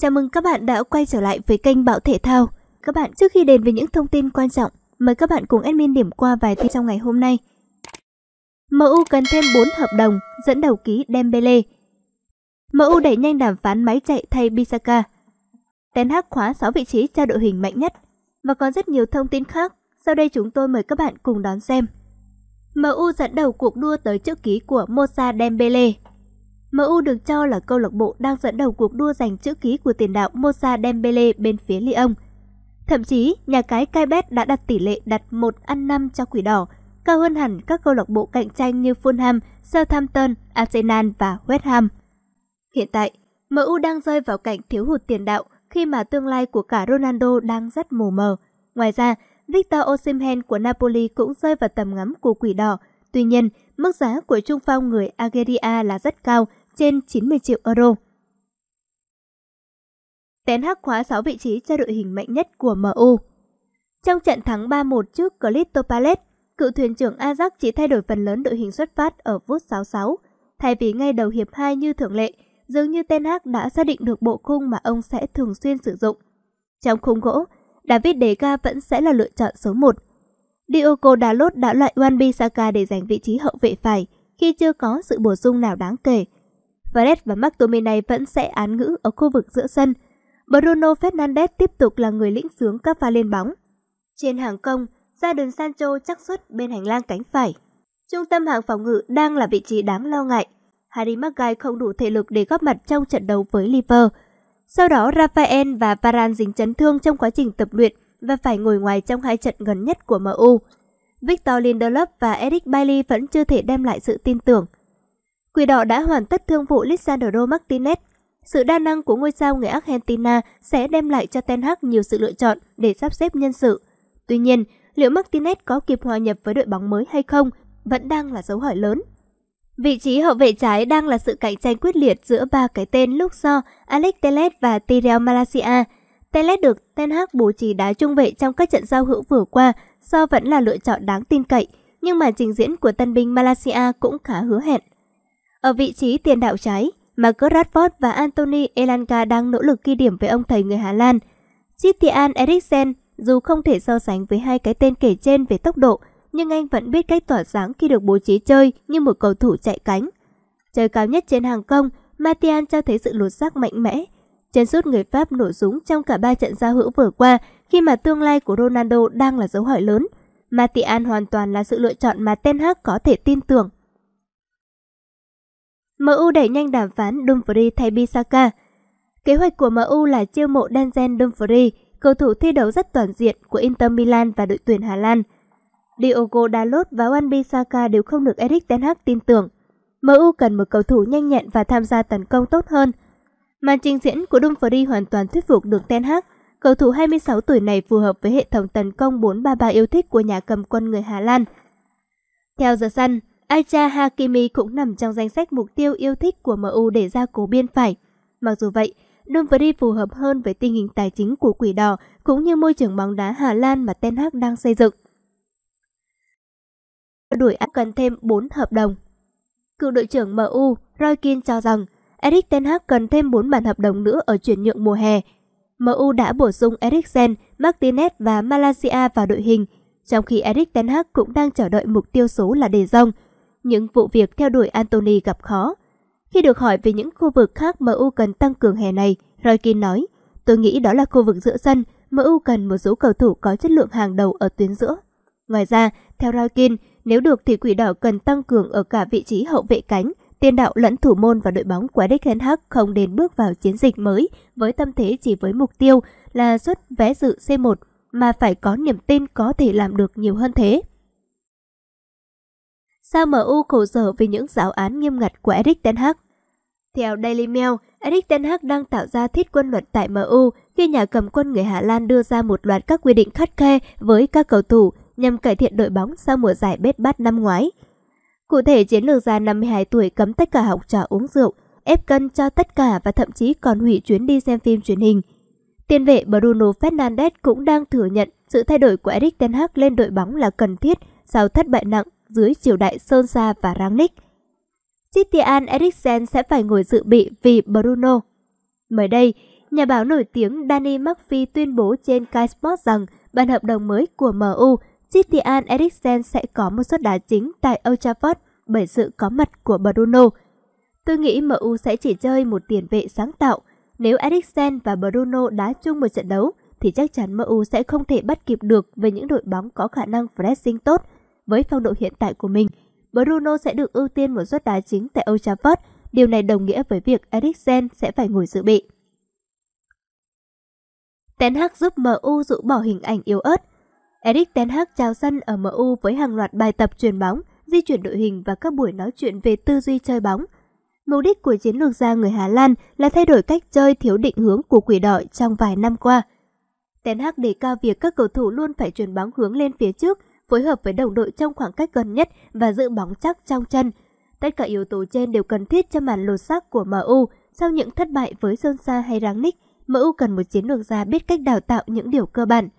Chào mừng các bạn đã quay trở lại với kênh Bảo Thể Thao. Các bạn trước khi đến với những thông tin quan trọng, mời các bạn cùng admin điểm qua vài tin trong ngày hôm nay. MU cần thêm 4 hợp đồng, dẫn đầu ký Dembele. MU đẩy nhanh đàm phán máy chạy thay Bisaka. Ten Hag khóa 6 vị trí cho đội hình mạnh nhất và còn rất nhiều thông tin khác. Sau đây chúng tôi mời các bạn cùng đón xem. MU dẫn đầu cuộc đua tới chữ ký của Moussa Dembele. MU được cho là câu lạc bộ đang dẫn đầu cuộc đua giành chữ ký của tiền đạo Moussa Dembele bên phía Lyon. Thậm chí, nhà cái Caibet đã đặt tỷ lệ đặt 1 ăn 5 cho Quỷ Đỏ, cao hơn hẳn các câu lạc bộ cạnh tranh như Fulham, Southampton, Arsenal và West Ham. Hiện tại, MU đang rơi vào cảnh thiếu hụt tiền đạo khi mà tương lai của cả Ronaldo đang rất mù mờ. Ngoài ra, Victor Osimhen của Napoli cũng rơi vào tầm ngắm của Quỷ Đỏ – Tuy nhiên, mức giá của trung phong người Algeria là rất cao, trên 90 triệu euro. Ten Hag khóa 6 vị trí cho đội hình mạnh nhất của MU. Trong trận thắng 3-1 trước Crystal Palace, cựu thuyền trưởng Ajax chỉ thay đổi phần lớn đội hình xuất phát ở phút 66. Thay vì ngay đầu hiệp 2 như thường lệ, dường như Ten Hag đã xác định được bộ khung mà ông sẽ thường xuyên sử dụng. Trong khung gỗ, David De Gea vẫn sẽ là lựa chọn số 1 Diogo Dalot đã loại Wanbi Saka để giành vị trí hậu vệ phải khi chưa có sự bổ sung nào đáng kể. Fred và McTominay vẫn sẽ án ngữ ở khu vực giữa sân. Bruno Fernandes tiếp tục là người lĩnh sướng các pha lên bóng. Trên hàng công, ra đường Sancho chắc xuất bên hành lang cánh phải. Trung tâm hàng phòng ngự đang là vị trí đáng lo ngại. Harry Maguire không đủ thể lực để góp mặt trong trận đấu với Liverpool. Sau đó Rafael và Varane dính chấn thương trong quá trình tập luyện và phải ngồi ngoài trong hai trận gần nhất của MU. Victor Lindelof và Eric Bailly vẫn chưa thể đem lại sự tin tưởng. Quỷ đỏ đã hoàn tất thương vụ Lisandro Martinez. Sự đa năng của ngôi sao người Argentina sẽ đem lại cho Ten Hag nhiều sự lựa chọn để sắp xếp nhân sự. Tuy nhiên, liệu Martinez có kịp hòa nhập với đội bóng mới hay không vẫn đang là dấu hỏi lớn. Vị trí hậu vệ trái đang là sự cạnh tranh quyết liệt giữa ba cái tên Luxor, Alex Telles và Tirel Malaysia. Teles được Ten Hag bố trí đá trung vệ trong các trận giao hữu vừa qua do vẫn là lựa chọn đáng tin cậy, nhưng màn trình diễn của tân binh Malaysia cũng khá hứa hẹn. Ở vị trí tiền đạo trái, Marcus Rashford và Anthony Elanga đang nỗ lực ghi điểm với ông thầy người Hà Lan. Christian Eriksen dù không thể so sánh với hai cái tên kể trên về tốc độ, nhưng anh vẫn biết cách tỏa sáng khi được bố trí chơi như một cầu thủ chạy cánh. Chơi cao nhất trên hàng công, Matian cho thấy sự lột xác mạnh mẽ, Chen sút người Pháp nổ súng trong cả ba trận giao hữu vừa qua khi mà tương lai của Ronaldo đang là dấu hỏi lớn. Martial hoàn toàn là sự lựa chọn mà Ten Hag có thể tin tưởng. MU đẩy nhanh đàm phán Dumfries thay Bisaka. Kế hoạch của MU là chiêu mộ Denzel Dumfries, cầu thủ thi đấu rất toàn diện của Inter Milan và đội tuyển Hà Lan. Diogo Dalot và Wan Bissaka đều không được Erik Ten Hag tin tưởng. MU cần một cầu thủ nhanh nhẹn và tham gia tấn công tốt hơn – Màn trình diễn của Dumfries hoàn toàn thuyết phục được Ten Hag. Cầu thủ 26 tuổi này phù hợp với hệ thống tấn công 4-3-3 yêu thích của nhà cầm quân người Hà Lan. Theo The Sun, Aicha Hakimi cũng nằm trong danh sách mục tiêu yêu thích của MU để ra cố biên phải. Mặc dù vậy, Dumfries phù hợp hơn với tình hình tài chính của quỷ đỏ cũng như môi trường bóng đá Hà Lan mà Ten Hag đang xây dựng. Đuổi áp cần thêm 4 hợp đồng. Cựu đội trưởng MU Roy Keane cho rằng Eric Ten Hag cần thêm 4 bản hợp đồng nữa ở chuyển nhượng mùa hè. MU đã bổ sung Eriksen, Martinez và Malaysia vào đội hình, trong khi Eric Ten Hag cũng đang chờ đợi mục tiêu số là đề rong. Những vụ việc theo đuổi Anthony gặp khó. Khi được hỏi về những khu vực khác MU cần tăng cường hè này, Roykin nói, tôi nghĩ đó là khu vực giữa sân, MU cần một số cầu thủ có chất lượng hàng đầu ở tuyến giữa. Ngoài ra, theo Roykin, nếu được thì quỷ đỏ cần tăng cường ở cả vị trí hậu vệ cánh, tiền đạo lẫn thủ môn và đội bóng của Ten Hag không nên bước vào chiến dịch mới với tâm thế chỉ với mục tiêu là xuất vé dự C1 mà phải có niềm tin có thể làm được nhiều hơn thế. Sao MU khổ sở vì những giáo án nghiêm ngặt của Eric Ten Hag? Theo Daily Mail, Eric Ten Hag đang tạo ra thiết quân luật tại MU khi nhà cầm quân người Hà Lan đưa ra một loạt các quy định khắt khe với các cầu thủ nhằm cải thiện đội bóng sau mùa giải bết bát năm ngoái – Cụ thể, chiến lược gia 52 tuổi cấm tất cả học trò uống rượu, ép cân cho tất cả và thậm chí còn hủy chuyến đi xem phim truyền hình. Tiền vệ Bruno Fernandes cũng đang thừa nhận sự thay đổi của Erik Ten Hag lên đội bóng là cần thiết sau thất bại nặng dưới triều đại Solskjaer và Rangnick. Christian Eriksen sẽ phải ngồi dự bị vì Bruno. Mới đây, nhà báo nổi tiếng Danny Murphy tuyên bố trên Sky Sports rằng bản hợp đồng mới của MU Christian Eriksen sẽ có một suất đá chính tại Old Trafford bởi sự có mặt của Bruno. Tôi nghĩ MU sẽ chỉ chơi một tiền vệ sáng tạo. Nếu Eriksen và Bruno đá chung một trận đấu, thì chắc chắn MU sẽ không thể bắt kịp được với những đội bóng có khả năng pressing tốt với phong độ hiện tại của mình. Bruno sẽ được ưu tiên một suất đá chính tại Old Trafford, điều này đồng nghĩa với việc Eriksen sẽ phải ngồi dự bị. Ten Hag giúp MU rũ bỏ hình ảnh yếu ớt, Eric Ten Hag chào sân ở MU với hàng loạt bài tập truyền bóng, di chuyển đội hình và các buổi nói chuyện về tư duy chơi bóng. Mục đích của chiến lược gia người Hà Lan là thay đổi cách chơi thiếu định hướng của quỷ đội trong vài năm qua. Ten Hag đề cao việc các cầu thủ luôn phải truyền bóng hướng lên phía trước, phối hợp với đồng đội trong khoảng cách gần nhất và giữ bóng chắc trong chân. Tất cả yếu tố trên đều cần thiết cho màn lột xác của MU. Sau những thất bại với Solskjaer hay Rangnick, MU cần một chiến lược gia biết cách đào tạo những điều cơ bản –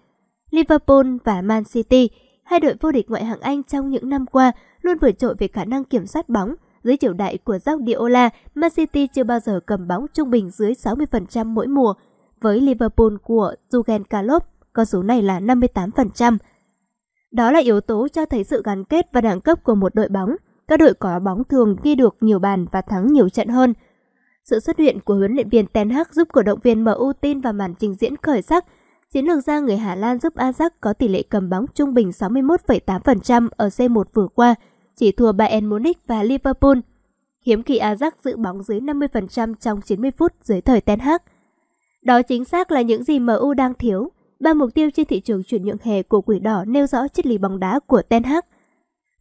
Liverpool và Man City, hai đội vô địch ngoại hạng Anh trong những năm qua, luôn vượt trội về khả năng kiểm soát bóng. Dưới triều đại của Guardiola, Man City chưa bao giờ cầm bóng trung bình dưới 60% mỗi mùa. Với Liverpool của Jurgen Klopp, con số này là 58%. Đó là yếu tố cho thấy sự gắn kết và đẳng cấp của một đội bóng. Các đội có bóng thường ghi được nhiều bàn và thắng nhiều trận hơn. Sự xuất hiện của huấn luyện viên Ten Hag giúp cổ động viên MU tin vào màn trình diễn khởi sắc Chiến lược gia người Hà Lan giúp Ajax có tỷ lệ cầm bóng trung bình 61,8% ở C1 vừa qua, chỉ thua Bayern Munich và Liverpool. Hiếm khi Ajax giữ bóng dưới 50% trong 90 phút dưới thời Ten Hag. Đó chính xác là những gì MU đang thiếu. Ba mục tiêu trên thị trường chuyển nhượng hè của Quỷ Đỏ nêu rõ triết lý bóng đá của Ten Hag.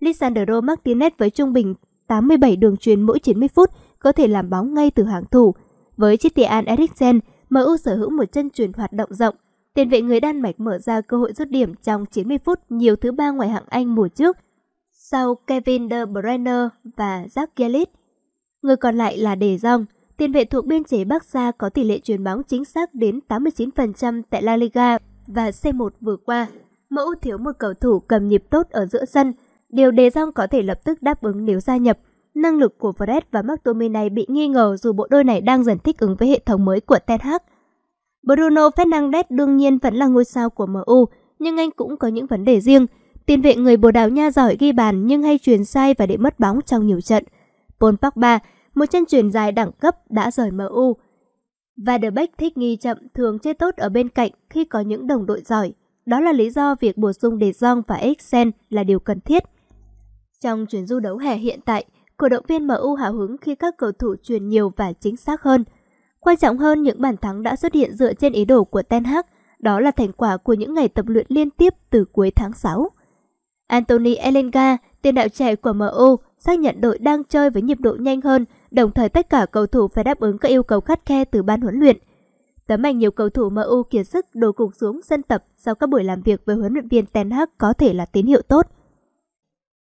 Lisandro Martinez với trung bình 87 đường truyền mỗi 90 phút có thể làm bóng ngay từ hàng thủ. Với Christian Eriksen, MU sở hữu một chân truyền hoạt động rộng, Tiền vệ người Đan Mạch mở ra cơ hội rút điểm trong 90 phút nhiều thứ ba ngoài hạng Anh mùa trước, sau Kevin De Bruyne và Jack Grealish. Người còn lại là Đề Jong, tiền vệ thuộc biên chế Bắc Sa có tỷ lệ chuyền bóng chính xác đến 89% tại La Liga và C1 vừa qua. Mẫu thiếu một cầu thủ cầm nhịp tốt ở giữa sân, điều Đề Jong có thể lập tức đáp ứng nếu gia nhập. Năng lực của Fred và McTominay bị nghi ngờ dù bộ đôi này đang dần thích ứng với hệ thống mới của Ten Hag. Bruno Fernandes đương nhiên vẫn là ngôi sao của MU, nhưng anh cũng có những vấn đề riêng. Tiền vệ người Bồ Đào Nha giỏi ghi bàn nhưng hay truyền sai và để mất bóng trong nhiều trận. Paul Pogba, một chân truyền dài đẳng cấp đã rời MU. Và De Beek thích nghi chậm thường chơi tốt ở bên cạnh khi có những đồng đội giỏi. Đó là lý do việc bổ sung De Jong và Eriksen là điều cần thiết. Trong chuyến du đấu hè hiện tại, cổ động viên MU hào hứng khi các cầu thủ truyền nhiều và chính xác hơn – Quan trọng hơn, những bàn thắng đã xuất hiện dựa trên ý đồ của Ten Hag, đó là thành quả của những ngày tập luyện liên tiếp từ cuối tháng 6. Anthony Elenga, tiền đạo trẻ của MU, xác nhận đội đang chơi với nhịp độ nhanh hơn, đồng thời tất cả cầu thủ phải đáp ứng các yêu cầu khắt khe từ ban huấn luyện. Tấm ảnh nhiều cầu thủ MU kiệt sức đổ cục xuống sân tập sau các buổi làm việc với huấn luyện viên Ten Hag có thể là tín hiệu tốt.